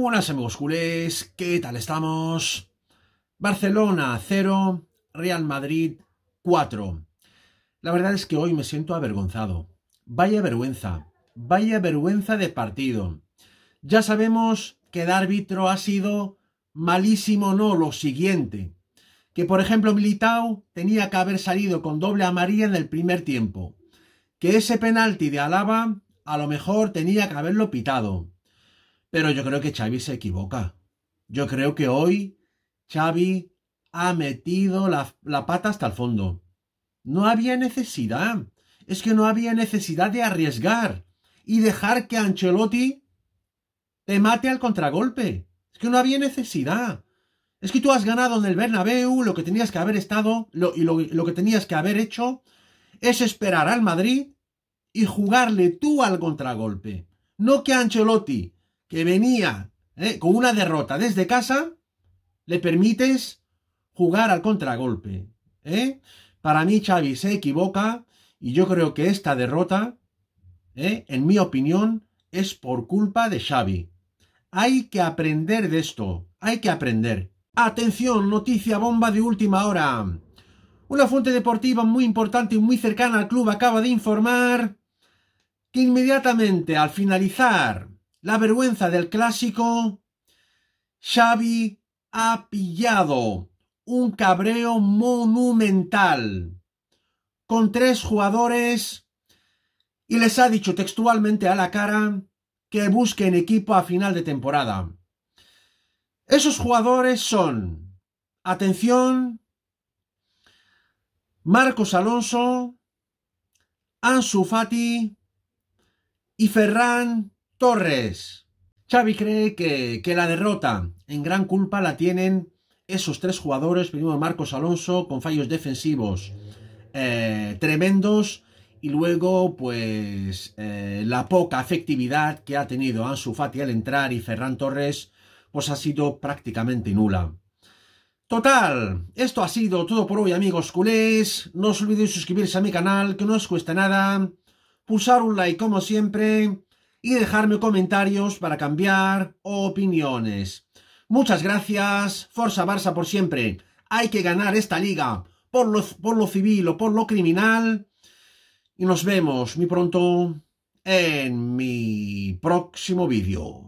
buenas amigos ¿qué tal estamos? Barcelona 0, Real Madrid 4. La verdad es que hoy me siento avergonzado. Vaya vergüenza, vaya vergüenza de partido. Ya sabemos que el árbitro ha sido malísimo, no, lo siguiente. Que por ejemplo Militao tenía que haber salido con doble amarilla en el primer tiempo. Que ese penalti de Alaba a lo mejor tenía que haberlo pitado pero yo creo que Xavi se equivoca. Yo creo que hoy Xavi ha metido la, pata hasta el fondo. No había necesidad. Es que no había necesidad de arriesgar y dejar que Ancelotti te mate al contragolpe. Es que no había necesidad. Es que tú has ganado en el Bernabéu, lo que tenías que haber estado y lo, lo, que tenías que haber hecho es esperar al Madrid y jugarle tú al contragolpe. No que Ancelotti que venía eh, con una derrota desde casa, le permites jugar al contragolpe. ¿eh? Para mí Xavi se equivoca y yo creo que esta derrota, ¿eh? en mi opinión, es por culpa de Xavi. Hay que aprender de esto, hay que aprender. Atención, noticia bomba de última hora. Una fuente deportiva muy importante y muy cercana al club acaba de informar que inmediatamente al finalizar la vergüenza del clásico. Xavi ha pillado un cabreo monumental con tres jugadores y les ha dicho textualmente a la cara que busquen equipo a final de temporada. Esos jugadores son, atención, Marcos Alonso, Ansu Fati y Ferran Torres. Xavi cree que, que, la derrota en gran culpa la tienen esos tres jugadores, primero Marcos Alonso con fallos defensivos eh, tremendos y luego pues eh, la poca efectividad que ha tenido Ansu Fati al entrar y Ferran Torres pues ha sido prácticamente nula. Total, esto ha sido todo por hoy amigos culés, no os olvidéis suscribirse a mi canal que no os cuesta nada, pulsar un like como siempre y dejarme comentarios para cambiar opiniones. Muchas gracias, Forza Barça por siempre. Hay que ganar esta liga, por lo, por lo civil o por lo criminal. Y nos vemos muy pronto en mi próximo vídeo.